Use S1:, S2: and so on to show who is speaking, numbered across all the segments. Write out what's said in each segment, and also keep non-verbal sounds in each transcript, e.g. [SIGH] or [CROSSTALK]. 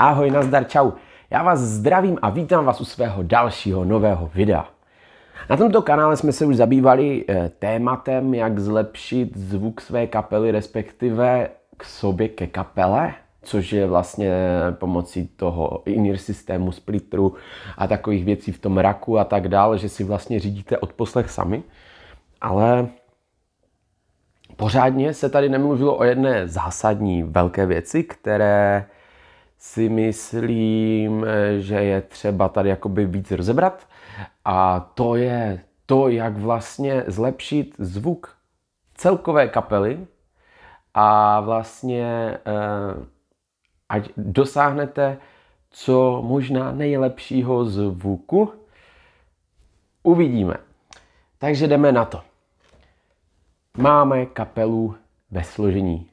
S1: Ahoj, nazdar, čau. Já vás zdravím a vítám vás u svého dalšího nového videa. Na tomto kanále jsme se už zabývali eh, tématem, jak zlepšit zvuk své kapely, respektive k sobě ke kapele, což je vlastně eh, pomocí toho in systému, splitru a takových věcí v tom raku a tak dále, že si vlastně řídíte odposlech sami. Ale pořádně se tady nemluvilo o jedné zásadní velké věci, které si myslím, že je třeba tady jakoby víc rozebrat a to je to, jak vlastně zlepšit zvuk celkové kapely a vlastně eh, ať dosáhnete co možná nejlepšího zvuku. Uvidíme. Takže jdeme na to. Máme kapelu ve složení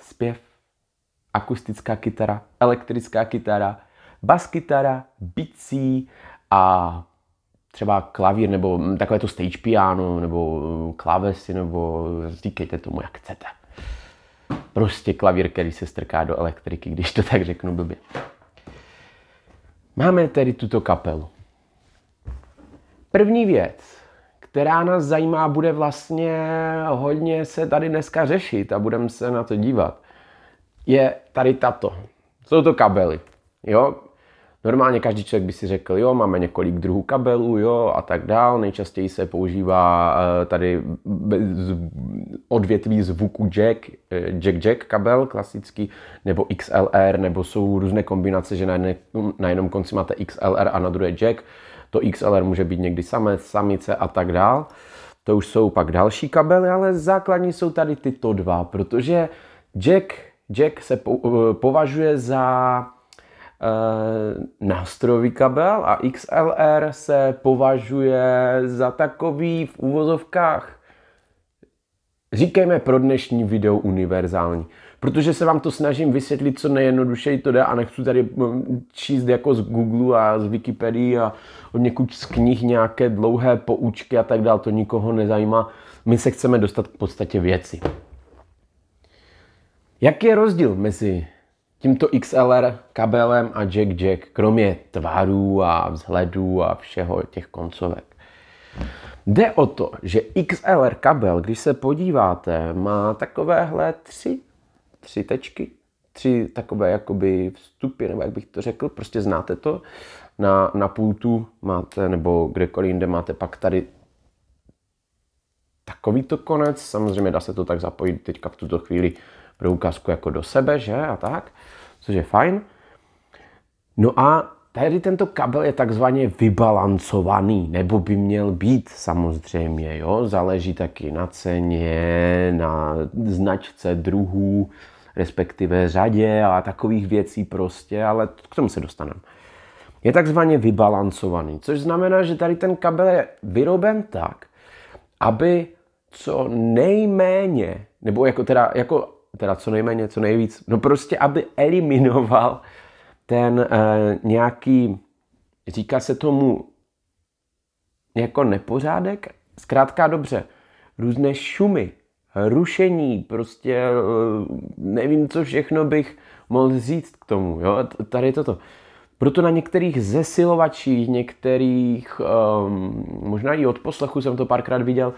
S1: zpěv, akustická kytara, elektrická kytara, baskytara, bicí a třeba klavír nebo mm, takové to stage piano nebo mm, klávesy nebo říkejte tomu, jak chcete. Prostě klavír, který se strká do elektriky, když to tak řeknu blbě. Máme tedy tuto kapelu. První věc, která nás zajímá, bude vlastně hodně se tady dneska řešit a budeme se na to dívat je tady tato. Jsou to kabely. Jo? Normálně každý člověk by si řekl, jo, máme několik druhů kabelů, jo, a tak dál. Nejčastěji se používá eh, tady odvětví zvuku jack, eh, jack jack kabel klasický, nebo XLR, nebo jsou různé kombinace, že na, jednom konci máte XLR a na druhé jack. To XLR může být někdy samec, samice a tak dál. To už jsou pak další kabely, ale základní jsou tady tyto dva, protože jack Jack se eh, považuje za eh, nástrojový kabel a XLR se považuje za takový v úvozovkách říkejme pro dnešní video univerzální. Protože se vám to snažím vysvětlit, co nejjednodušeji to jde a nechci tady eh, číst jako z Google a z Wikipedii a od někud z knih nějaké dlouhé poučky a tak dál, to nikoho nezajímá. My se chceme dostat k podstatě věci. Jaký je rozdíl mezi tímto XLR kabelem a Jack Jack, kromě tvarů a vzhledů a všeho těch koncovek? Jde o to, že XLR kabel, když se podíváte, má takovéhle tři, tři tečky, tři takové jakoby vstupy, nebo jak bych to řekl, prostě znáte to. Na, na pultu máte, nebo kdekoliv jinde máte pak tady takovýto konec, samozřejmě dá se to tak zapojit teďka v tuto chvíli do ukázku jako do sebe, že a tak, což je fajn. No a tady tento kabel je takzvaně vybalancovaný, nebo by měl být samozřejmě, jo? záleží taky na ceně, na značce druhů, respektive řadě a takových věcí prostě, ale k tomu se dostaneme. Je takzvaně vybalancovaný, což znamená, že tady ten kabel je vyroben tak, aby co nejméně, nebo jako teda, jako teda co nejméně, co nejvíc, no prostě, aby eliminoval ten eh, nějaký, říká se tomu jako nepořádek, zkrátka dobře, různé šumy, rušení, prostě eh, nevím, co všechno bych mohl říct k tomu, jo, tady toto. Proto na některých zesilovačích, některých, um, možná i od poslechu jsem to párkrát viděl,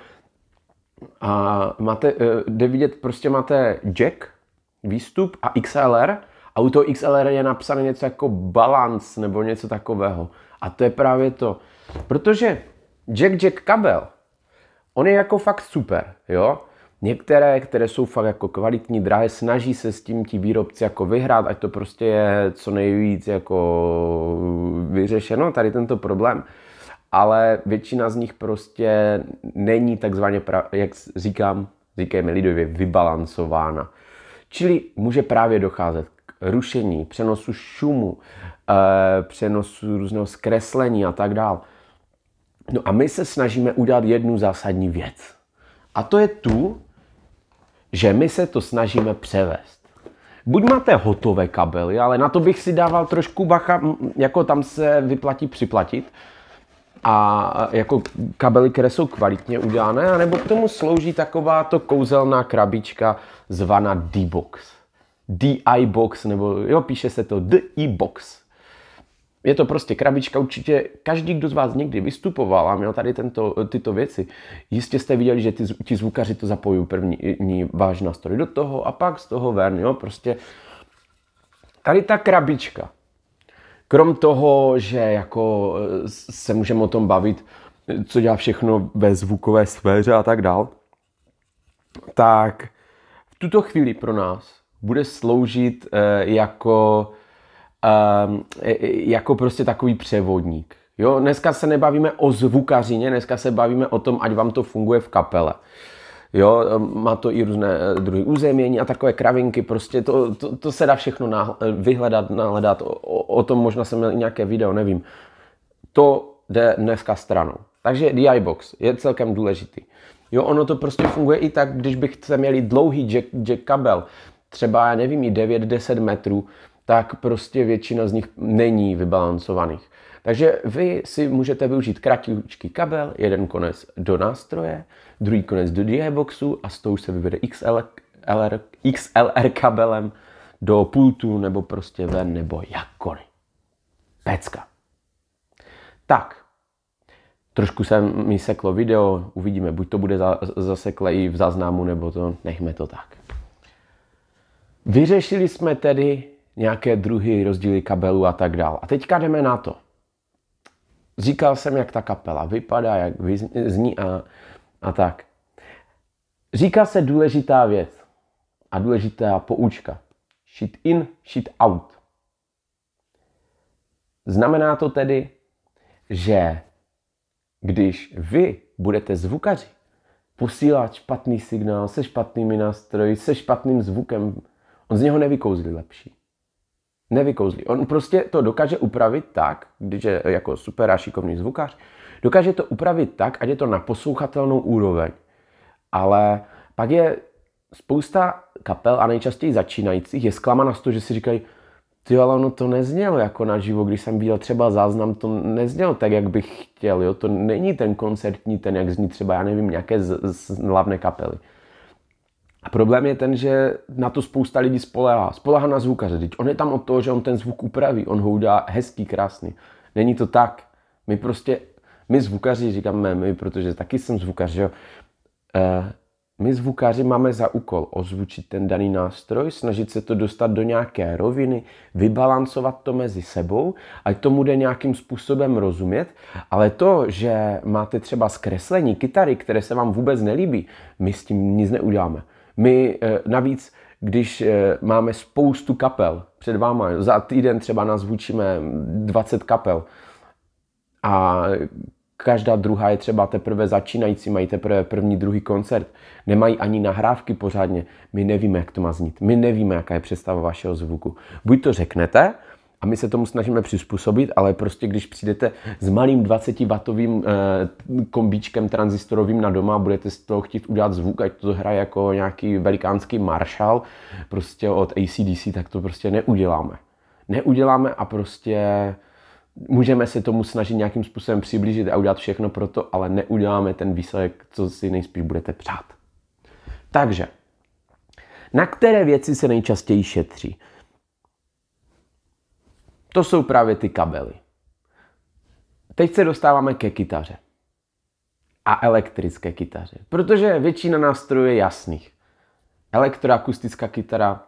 S1: a máte, eh, jde vidět, prostě máte jack, výstup a XLR a u toho XLR je napsané něco jako balance nebo něco takového. A to je právě to. Protože jack jack kabel, on je jako fakt super, jo. Některé, které jsou fakt jako kvalitní, drahé, snaží se s tím ti výrobci jako vyhrát, ať to prostě je co nejvíc jako vyřešeno, tady tento problém ale většina z nich prostě není takzvaně, jak říkám, říkejme lidově, vybalancována. Čili může právě docházet k rušení, přenosu šumu, e, přenosu různého zkreslení a tak dále. No a my se snažíme udělat jednu zásadní věc. A to je tu, že my se to snažíme převést. Buď máte hotové kabely, ale na to bych si dával trošku bacha, jako tam se vyplatí připlatit, a jako kabely, které jsou kvalitně udělané, anebo k tomu slouží takováto kouzelná krabička zvaná D-Box. d i Box, nebo jo, píše se to i Box. Je to prostě krabička, určitě každý, kdo z vás někdy vystupoval a měl tady tento, tyto věci, jistě jste viděli, že ty, ti zvukaři to zapojují první váš nástroj do toho a pak z toho ven, jo, prostě tady ta krabička, Krom toho, že jako eh, se můžeme o tom bavit, eh, co dělá všechno ve zvukové sféře a tak dál, tak v tuto chvíli pro nás bude sloužit eh, jako, ehm, e, e, jako prostě takový převodník. Jo, dneska se nebavíme o zvukařině, dneska se bavíme o tom, ať vám to funguje v kapele. Jo, má to i různé eh, druhy území a takové kravinky, prostě to, to, to se dá všechno nahl- eh, vyhledat, nahledat. O, o tom možná jsem měl i nějaké video, nevím. To jde dneska stranou. Takže DI Box je celkem důležitý. Jo, ono to prostě funguje i tak, když bych chce měli dlouhý jack, jack kabel, třeba, já nevím, i 9-10 metrů, tak prostě většina z nich není vybalancovaných. Takže vy si můžete využít kratičký kabel, jeden konec do nástroje, druhý konec do DI boxu a s tou se vyvede XL, LR, XLR kabelem do pultu nebo prostě ven nebo jakkoliv. Pecka. Tak, trošku se mi seklo video, uvidíme, buď to bude zasekle i v záznamu, nebo to nechme to tak. Vyřešili jsme tedy nějaké druhy, rozdíly kabelů a tak dále. A teďka jdeme na to. Říkal jsem, jak ta kapela vypadá, jak zní a a tak. Říká se důležitá věc a důležitá poučka. Shit in, shit out. Znamená to tedy, že když vy budete zvukaři, posílat špatný signál se špatnými nástroji, se špatným zvukem, on z něho nevykouzlí lepší nevykouzlí. On prostě to dokáže upravit tak, když je jako super a šikovný zvukař, dokáže to upravit tak, ať je to na poslouchatelnou úroveň. Ale pak je spousta kapel a nejčastěji začínajících je zklamaná z toho, že si říkají, ty ale ono to neznělo jako naživo, když jsem viděl třeba záznam, to neznělo tak, jak bych chtěl, jo? to není ten koncertní, ten, jak zní třeba, já nevím, nějaké z, z, hlavné kapely. A problém je ten, že na to spousta lidí spolehá. Spolehá na zvukaře. Teď on je tam od toho, že on ten zvuk upraví. On ho udá hezký, krásný. Není to tak. My prostě, my zvukaři, říkáme my, protože taky jsem zvukař, že jo. Uh, my zvukaři máme za úkol ozvučit ten daný nástroj, snažit se to dostat do nějaké roviny, vybalancovat to mezi sebou, ať tomu jde nějakým způsobem rozumět, ale to, že máte třeba zkreslení kytary, které se vám vůbec nelíbí, my s tím nic neuděláme. My eh, navíc, když eh, máme spoustu kapel před váma, za týden třeba nás vůčíme 20 kapel a každá druhá je třeba teprve začínající, mají teprve první, druhý koncert, nemají ani nahrávky pořádně. My nevíme, jak to má znít. My nevíme, jaká je představa vašeho zvuku. Buď to řeknete, a my se tomu snažíme přizpůsobit, ale prostě když přijdete s malým 20W eh, kombíčkem transistorovým na doma a budete z toho chtít udělat zvuk, ať to hraje jako nějaký velikánský Marshall prostě od ACDC, tak to prostě neuděláme. Neuděláme a prostě můžeme se tomu snažit nějakým způsobem přiblížit a udělat všechno pro to, ale neuděláme ten výsledek, co si nejspíš budete přát. Takže, na které věci se nejčastěji šetří? To jsou právě ty kabely. Teď se dostáváme ke kytaře. A elektrické kytaře. Protože většina nástrojů je jasných. Elektroakustická kytara,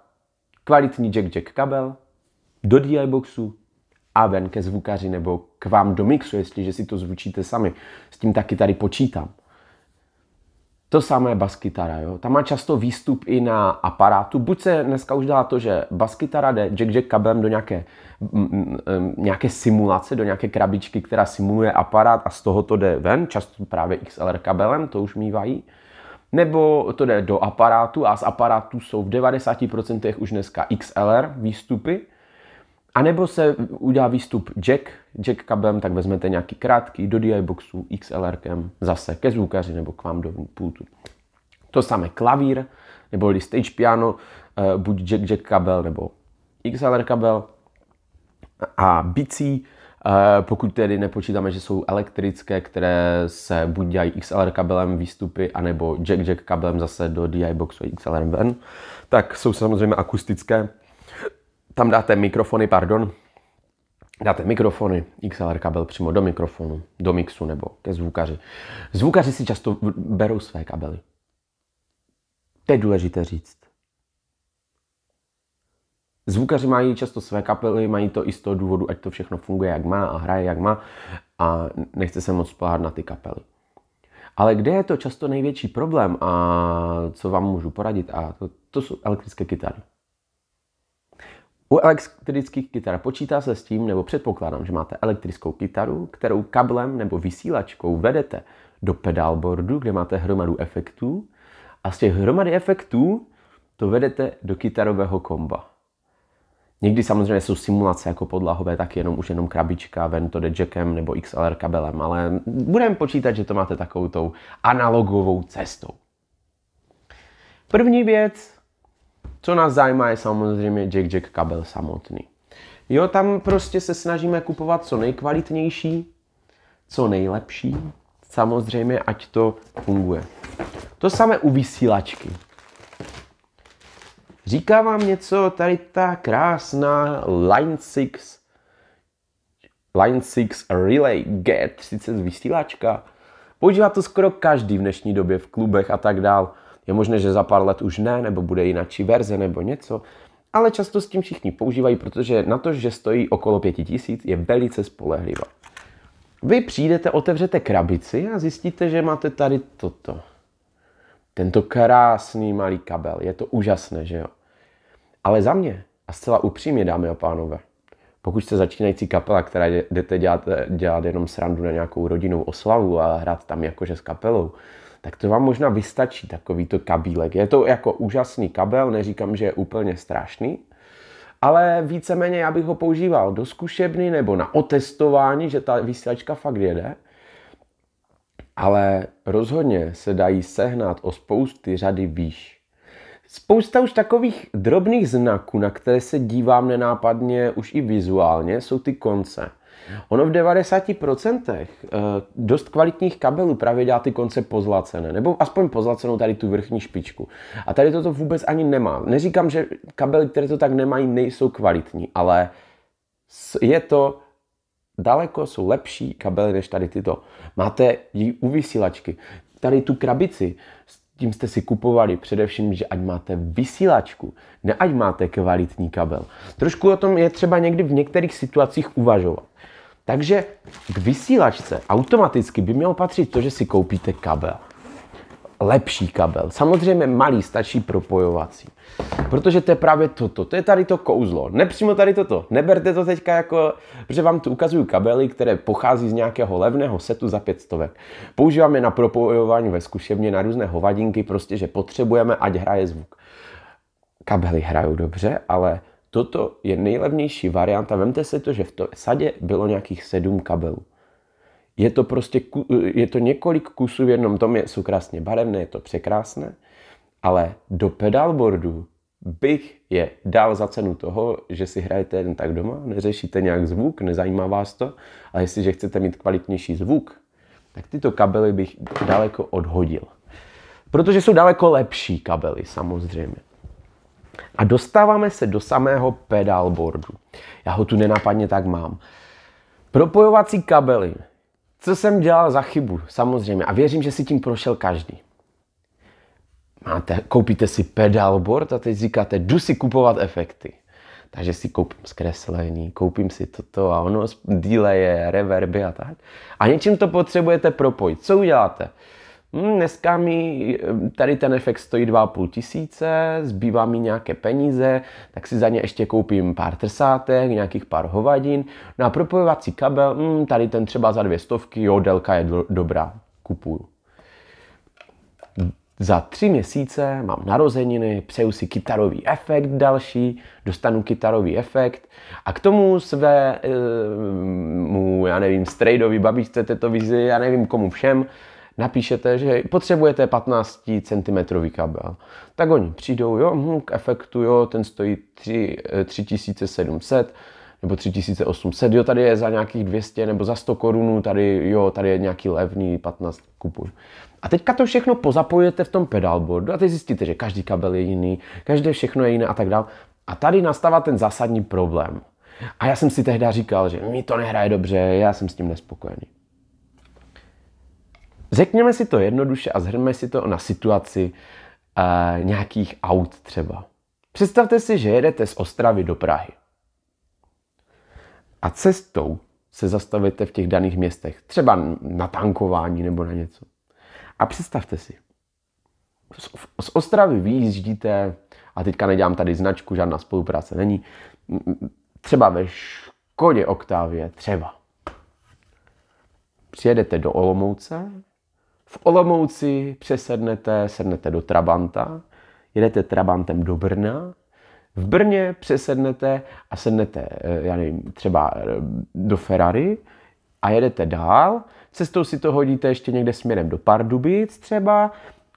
S1: kvalitní jack-jack kabel, do DI boxu a ven ke zvukaři nebo k vám do mixu, jestliže si to zvučíte sami. S tím taky tady počítám. To samé baskytara, jo. Ta má často výstup i na aparátu. Buď se dneska už dá to, že baskytara jde jack jack kabelem do nějaké, m, mm, m, mm, m, mm, nějaké simulace, do nějaké krabičky, která simuluje aparát a z toho to jde ven, často právě XLR kabelem, to už mývají. Nebo to jde do aparátu a z aparátu jsou v 90% už dneska XLR výstupy a nebo se udělá výstup jack, jack kabelem, tak vezmete nějaký krátký do DI boxu XLR zase ke zvukaři nebo k vám do pultu. To samé klavír, nebo stage piano, eh, buď jack jack kabel nebo XLR kabel a bicí, eh, pokud tedy nepočítáme, že jsou elektrické, které se buď dělají XLR kabelem výstupy, anebo jack jack kabelem zase do DI boxu XLR ven, tak jsou samozřejmě akustické, tam dáte mikrofony, pardon, dáte mikrofony, XLR kabel přímo do mikrofonu, do mixu nebo ke zvukaři. Zvukaři si často berou své kabely. To je důležité říct. Zvukaři mají často své kapely, mají to i z toho důvodu, ať to všechno funguje, jak má a hraje, jak má a nechce se moc spolehat na ty kapely. Ale kde je to často největší problém a co vám můžu poradit? A to, to jsou elektrické kytary. U elektrických kytar počítá se s tím, nebo předpokládám, že máte elektrickou kytaru, kterou kablem nebo vysílačkou vedete do pedalboardu, kde máte hromadu efektů a z těch hromady efektů to vedete do kytarového komba. Někdy samozřejmě jsou simulace jako podlahové, tak jenom už jenom krabička, ven to jde jackem nebo XLR kabelem, ale budeme počítat, že to máte takovou tou analogovou cestou. První věc, co nás zajímá je samozřejmě Jack Jack kabel samotný. Jo, tam prostě se snažíme kupovat co nejkvalitnější, co nejlepší, samozřejmě ať to funguje. To samé u vysílačky. Říká vám něco tady ta krásná Line 6 Line 6 Relay G30 vysílačka? Používá to skoro každý v dnešní době v klubech a tak dál. Je možné, že za pár let už ne, nebo bude jináčí verze nebo něco, ale často s tím všichni používají, protože na to, že stojí okolo 5000, je velice spolehlivá. Vy přijdete, otevřete krabici a zjistíte, že máte tady toto. Tento krásný malý kabel. Je to úžasné, že jo? Ale za mě, a zcela upřímně, dámy a pánové, pokud jste začínající kapela, která jdete dělat, dělat jenom srandu na nějakou rodinnou oslavu a hrát tam jakože s kapelou, tak to vám možná vystačí takovýto kabílek. Je to jako úžasný kabel, neříkám, že je úplně strašný, ale víceméně já bych ho používal do zkušebny nebo na otestování, že ta vysílačka fakt jede. Ale rozhodně se dají sehnat o spousty řady výš. Spousta už takových drobných znaků, na které se dívám nenápadně už i vizuálně, jsou ty konce. Ono v 90% eh, dost kvalitních kabelů právě dělá ty konce pozlacené, nebo aspoň pozlacenou tady tu vrchní špičku. A tady toto vůbec ani nemá. Neříkám, že kabely, které to tak nemají, nejsou kvalitní, ale je to daleko jsou lepší kabely než tady tyto. Máte ji u vysílačky. Tady tu krabici, s tím jste si kupovali především, že ať máte vysílačku, ne ať máte kvalitní kabel. Trošku o tom je třeba někdy v některých situacích uvažovat. Takže k vysílačce automaticky by mělo patřit to, že si koupíte kabel. Lepší kabel. Samozřejmě malý, stačí propojovací. Protože to je právě toto, to je tady to kouzlo. Nepřímo tady toto. Neberte to teďka jako, protože vám tu ukazuju kabely, které pochází z nějakého levného setu za pět stovek. Používám je na propojování ve zkušebně, na různé hovadinky, prostě, že potřebujeme, ať hraje zvuk. Kabely hrajou dobře, ale Toto je nejlevnější varianta. Vemte si to, že v té sadě bylo nějakých sedm kabelů. Je to prostě je to několik kusů v jednom tom, je, jsou krásně barevné, je to překrásné, ale do pedalboardu bych je dal za cenu toho, že si hrajete jen tak doma, neřešíte nějak zvuk, nezajímá vás to, ale jestliže chcete mít kvalitnější zvuk, tak tyto kabely bych daleko odhodil. Protože jsou daleko lepší kabely samozřejmě. A dostáváme se do samého pedalboardu. Já ho tu nenapadně tak mám. Propojovací kabely. Co jsem dělal za chybu? Samozřejmě. A věřím, že si tím prošel každý. Máte, koupíte si pedalboard a teď říkáte, jdu si kupovat efekty. Takže si koupím zkreslení, koupím si toto a ono, delaye, reverby a tak. A něčím to potřebujete propojit. Co uděláte? Hmm, dneska mi eh, tady ten efekt stojí 2,5 tisíce, zbývá mi nějaké peníze, tak si za ně ještě koupím pár trsátek, nějakých pár hovadin. No a propojovací kabel, hmm, tady ten třeba za dvě stovky, jo, délka je dobrá, kupuju. Za tři měsíce mám narozeniny, přeju si kytarový efekt další, dostanu kytarový efekt a k tomu své, e, mu, já nevím, strejdovi, babičce, vizi, já nevím komu všem, napíšete, že potřebujete 15 cm kabel. Tak oni přijdou, jo, hm, k efektu, jo, ten stojí 3, 3700, eh, nebo 3800, jo, tady je za nějakých 200 nebo za 100 korunů, tady, jo, tady je nějaký levný 15, kupuj. A teďka to všechno pozapojujete v tom pedalboardu a teď zjistíte, že každý kabel je jiný, každé všechno je jiné a tak dále. A tady nastává ten zásadní problém. A já jsem si tehdy říkal, že mi to nehraje dobře, já jsem s tím nespokojený. Řekněme si to jednoduše a zhrneme si to na situaci e, nějakých aut třeba. Představte si, že jedete z Ostravy do Prahy. A cestou se zastavíte v těch daných městech, třeba na tankování nebo na něco. A představte si, z Ostravy vyjíždíte, a teďka nedělám tady značku, žádná spolupráce není, třeba ve Škodě Oktávě, třeba. Přijedete do Olomouce, v Olomouci přesednete, sednete do Trabanta, jedete Trabantem do Brna, v Brně přesednete a sednete, eh, já nevím, třeba eh, do Ferrari a jedete dál. Cestou si to hodíte ještě někde směrem do Pardubic třeba.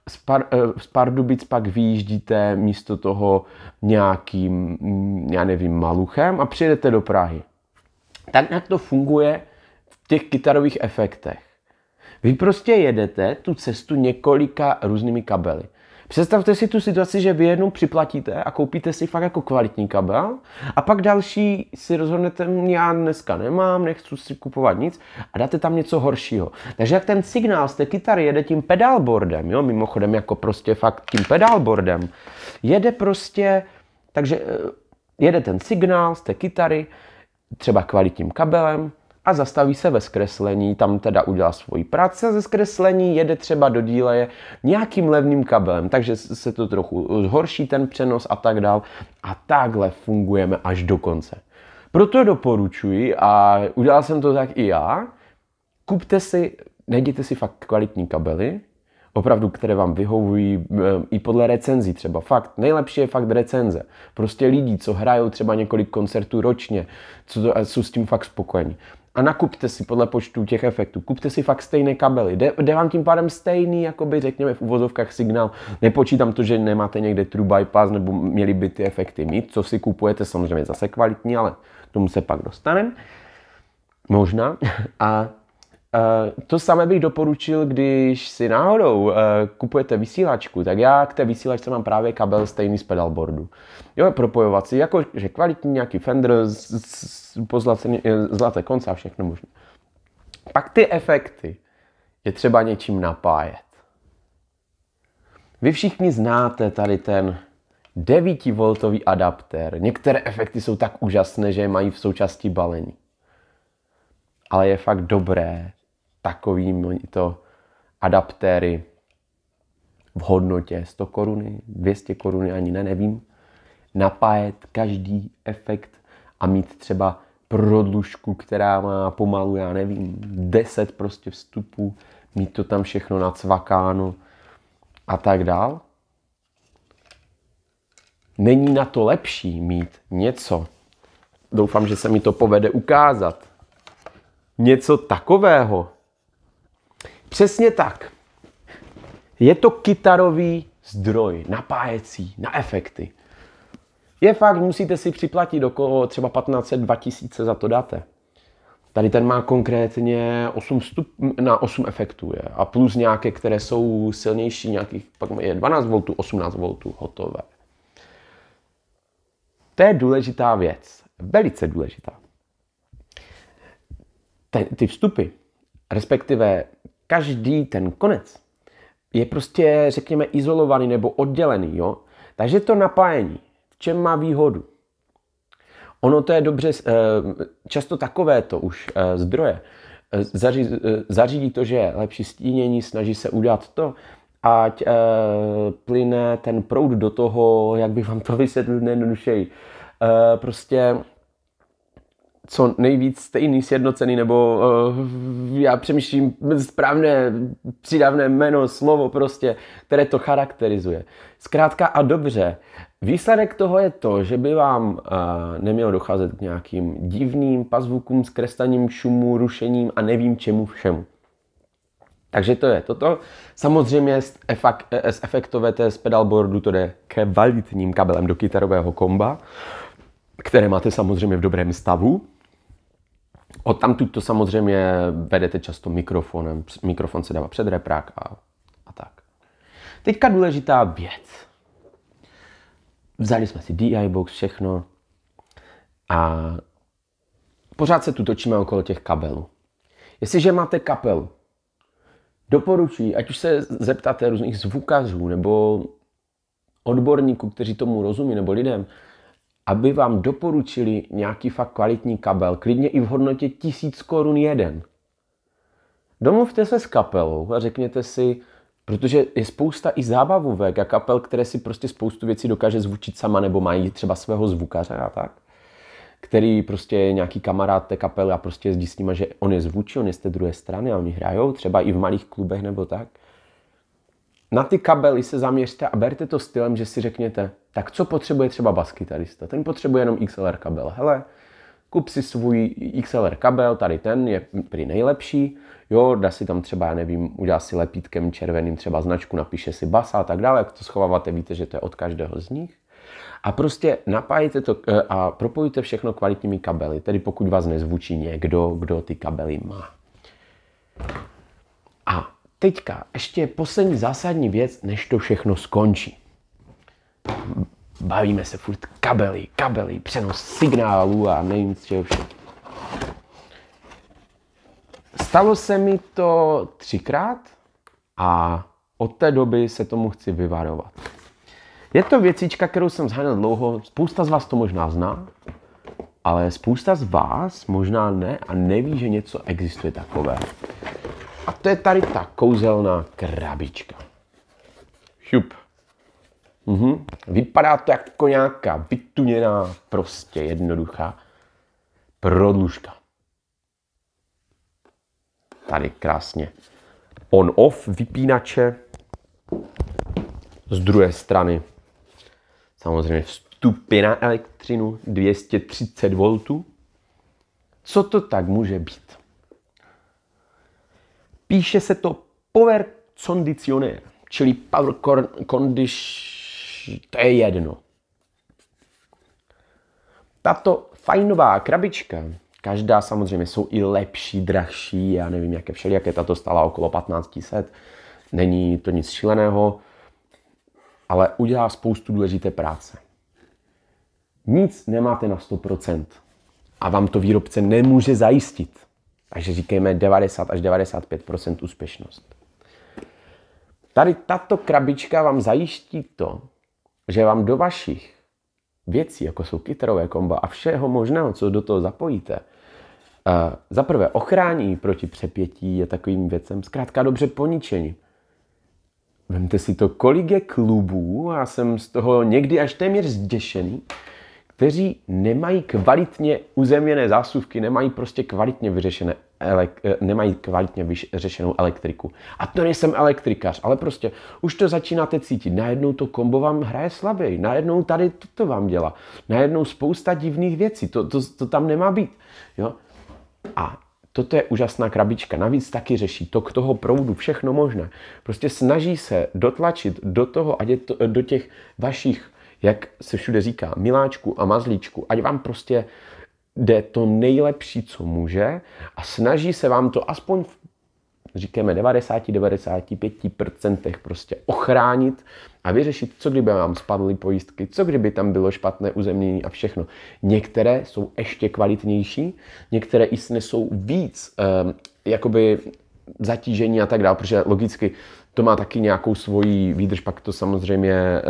S1: Z, Par, eh, z Pardubic pak vyjíždíte místo toho nějakým, mm, já nevím, maluchem a přijedete do Prahy. Tak jak to funguje v těch kytarových efektech. Vy prostě jedete tu cestu několika různými kabely. Představte si tu situaci, že vy jednou připlatíte a koupíte si fakt jako kvalitní kabel a pak další si rozhodnete, hm, já dneska nemám, nechci si kupovat nic a dáte tam něco horšího. Takže jak ten signál z té kytary jede tím pedalboardem, jo, mimochodem jako prostě fakt tím pedalboardem, jede prostě, takže eh, jede ten signál z té kytary, třeba kvalitním kabelem, a zastaví se ve zkreslení, tam teda udělá svoji práci a ze zkreslení jede třeba do díleje nějakým levným kabelem, takže se to trochu zhorší ten přenos a tak dál. A takhle fungujeme až do konce. Proto doporučuji, a udělal jsem to tak i já, kupte si, najděte si fakt kvalitní kabely, opravdu, které vám vyhovují eh, i podle recenzí třeba. Fakt, nejlepší je fakt recenze. Prostě lidi, co hrajou třeba několik koncertů ročně, co to, jsou s tím fakt spokojení. A nakupte si podle počtu těch efektů, kupte si fakt stejné kabely. Jde, jde vám tím pádem stejný, jakoby řekněme v uvozovkách signál. Nepočítám to, že nemáte někde true bypass, nebo měli by ty efekty mít, co si kupujete, samozřejmě zase kvalitní, ale k tomu se pak dostaneme. Možná. [LAUGHS] A Eh, to samé bych doporučil, když si náhodou eh, kupujete vysílačku, tak já k té vysílačce mám právě kabel stejný z pedalboardu. Jo, propojovací, jako že kvalitní nějaký Fender, eh, zlaté konce a všechno možné. Pak ty efekty je třeba něčím napájet. Vy všichni znáte tady ten 9V adaptér. Některé efekty jsou tak úžasné, že je mají v součástí balení ale je fakt dobré takovým to adaptéry v hodnotě 100 koruny, 200 koruny, ani ne, nevím, napájet každý efekt a mít třeba prodlužku, která má pomalu, já nevím, 10 prostě vstupů, mít to tam všechno nacvakáno a tak dál. Není na to lepší mít něco, doufám, že se mi to povede ukázat, něco takového, Přesně tak. Je to kytarový zdroj, napájecí, na efekty. Je fakt, musíte si připlatit okolo třeba 15-2000 za to dáte. Tady ten má konkrétně 8 stup, na 8 efektů je. A plus nějaké, které jsou silnější, nějakých, pak je 12V, 18V, hotové. To je důležitá věc. Velice důležitá. Ten, ty vstupy, respektive každý ten konec je prostě, řekněme, izolovaný nebo oddělený, jo? Takže to napájení, v čem má výhodu? Ono to je dobře, eh, často takové to už eh, zdroje. Eh, zařídí to, že je lepší stínění, snaží se udělat to, ať plyne ten proud do toho, jak bych vám to vysvětlil nejjednodušeji. Prostě co nejvíc stejný, sjednocený, nebo uh, já přemýšlím správné přídavné jméno, slovo prostě, které to charakterizuje. Zkrátka a dobře, výsledek toho je to, že by vám uh, nemělo docházet k nějakým divným pazvukům, zkrestaním šumu, rušením a nevím čemu všemu. Takže to je toto. Samozřejmě z, efak, eh, z efektové té z pedalboardu to jde kvalitním kabelem do kytarového komba, které máte samozřejmě v dobrém stavu. Od tamtud to samozřejmě vedete často mikrofonem. Mikrofon se dává před reprák a, a tak. Teďka důležitá věc. Vzali jsme si DI box, všechno a pořád se tu točíme okolo těch kabelů. Jestliže máte kapel, doporučuji, ať už se zeptáte různých zvukařů nebo odborníků, kteří tomu rozumí, nebo lidem, aby vám doporučili nějaký fakt kvalitní kabel, klidně i v hodnotě 1000 korun jeden. Domluvte se s kapelou a řekněte si, protože je spousta i zábavovek a kapel, které si prostě spoustu věcí dokáže zvučit sama nebo mají třeba svého zvukaře a tak který prostě je nějaký kamarád té kapely a prostě jezdí s nima, že on je zvučí, on je z té druhé strany a oni hrajou třeba i v malých klubech nebo tak. Na ty kabely se zaměřte a berte to stylem, že si řekněte, tak co potřebuje třeba baskytarista? Ten potřebuje jenom XLR kabel. Hele, kup si svůj XLR kabel, tady ten je prý nejlepší, jo, dá si tam třeba, já nevím, udělá si lepítkem červeným třeba značku, napíše si basa a tak dále, jak to schováváte, víte, že to je od každého z nich. A prostě napájete to eh, a propojíte všechno kvalitními kabely, tedy pokud vás nezvučí někdo, kdo ty kabely má teďka ještě poslední zásadní věc, než to všechno skončí. Bavíme se furt kabely, kabely, přenos signálů a nevím z čeho všechno. Stalo se mi to třikrát a od té doby se tomu chci vyvarovat. Je to věcička, kterou jsem zháněl dlouho, spousta z vás to možná zná, ale spousta z vás možná ne a neví, že něco existuje takové to je tady ta kouzelná krabička. Šup. Mhm. Vypadá to jako nějaká vytuněná, prostě jednoduchá prodlužka. Tady krásně on-off vypínače. Z druhé strany samozřejmě vstupy na elektřinu 230 V. Co to tak může být? Píše se to power conditioner, čili power condition, to je jedno. Tato fajnová krabička, každá samozřejmě jsou i lepší, drahší, já nevím, jaké všelijaké, tato stála okolo 15 000. není to nic šíleného, ale udělá spoustu důležité práce. Nic nemáte na 100% a vám to výrobce nemůže zajistit. Takže říkejme 90 až 95 úspěšnost. Tady tato krabička vám zajiští to, že vám do vašich věcí, jako jsou kytarové komba a všeho možného, co do toho zapojíte, eh, za prvé ochrání proti přepětí a takovým věcem, zkrátka dobře poničení. Vemte si to, kolik je klubů, já jsem z toho někdy až téměř zděšený, kteří nemají kvalitně uzeměné zásuvky, nemají prostě kvalitně vyřešené elek- eh, nemají kvalitně vyřešenou elektriku. A to nejsem elektrikař, ale prostě už to začínáte cítit. Najednou to kombo vám hraje slaběji, najednou tady toto vám dělá, najednou spousta divných věcí, to, to, to tam nemá být. Jo? A toto je úžasná krabička. Navíc taky řeší to, k toho proudu, všechno možné. Prostě snaží se dotlačit do toho, ať je to, do těch vašich jak se všude říká, miláčku a mazlíčku, ať vám prostě jde to nejlepší, co může a snaží se vám to aspoň v říkáme 90-95% prostě ochránit a vyřešit, co kdyby vám spadly pojistky, co kdyby tam bylo špatné uzemnění a všechno. Některé jsou ještě kvalitnější, některé i jsou víc um, jakoby zatížení a tak dále, protože logicky to má taky nějakou svoji výdrž, pak to samozřejmě e,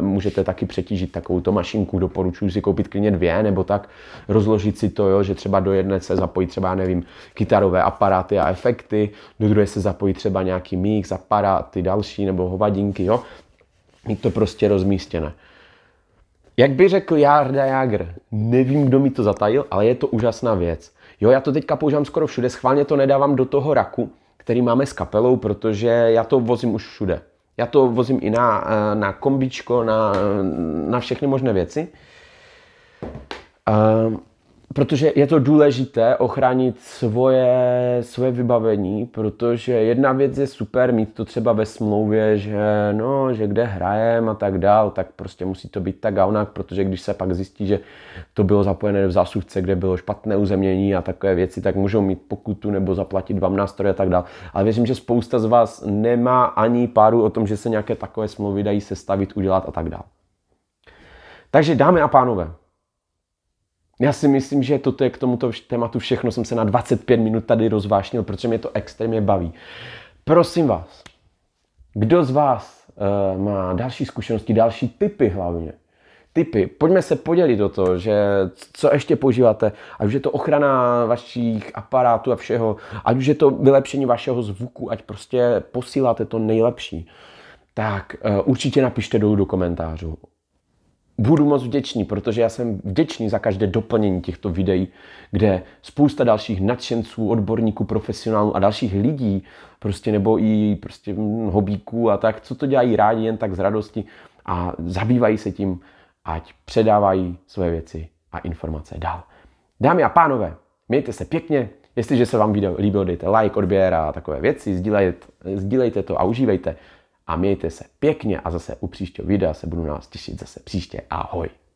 S1: můžete taky přetížit takovou to mašinku, doporučuji si koupit klidně dvě nebo tak, rozložit si to, jo, že třeba do jedné se zapojí třeba, nevím, kytarové aparáty a efekty, do druhé se zapojí třeba nějaký mix, aparáty další nebo hovadinky, jo, mít to prostě rozmístěné. Jak by řekl Jarda Jagr, nevím, kdo mi to zatajil, ale je to úžasná věc. Jo, já to teďka používám skoro všude, schválně to nedávám do toho raku, který máme s kapelou, protože já to vozím už všude. Já to vozím i na, eh, na kombičko, na, na všechny možné věci. Ehm, protože je to důležité ochránit svoje, svoje vybavení, protože jedna věc je super mít to třeba ve smlouvě, že no, že kde hrajem a tak dál, tak prostě musí to být tak a onak, protože když se pak zjistí, že to bylo zapojené v zásuvce, kde bylo špatné uzemění a takové věci, tak můžou mít pokutu nebo zaplatit vám nástroje a tak dál. Ale věřím, že spousta z vás nemá ani páru o tom, že se nějaké takové smlouvy dají sestavit, udělat a tak dál. Takže dámy a pánové, já si myslím, že toto je k tomuto tématu všechno. Jsem se na 25 minut tady rozvášnil, protože mě to extrémně baví. Prosím vás, kdo z vás uh, má další zkušenosti, další typy hlavně, typy. Pojďme se podělit o to, že co ještě používáte, ať už je to ochrana vašich aparátů a všeho, ať už je to vylepšení vašeho zvuku, ať prostě posíláte to nejlepší. Tak eh, určitě napište dolů do komentářů budu moc vděčný, protože já jsem vděčný za každé doplnění těchto videí, kde spousta dalších nadšenců, odborníků, profesionálů a dalších lidí, prostě nebo i prostě hobíků a tak, co to dělají rádi jen tak z radosti a zabývají se tím, ať předávají své věci a informace dál. Dámy a pánové, mějte se pěkně, jestliže se vám video líbilo, dejte like, odběr a takové věci, sdílejte, sdílejte to a užívejte a mějte se pěkně a zase u příštího videa se budu na vás těšit zase příště. Ahoj!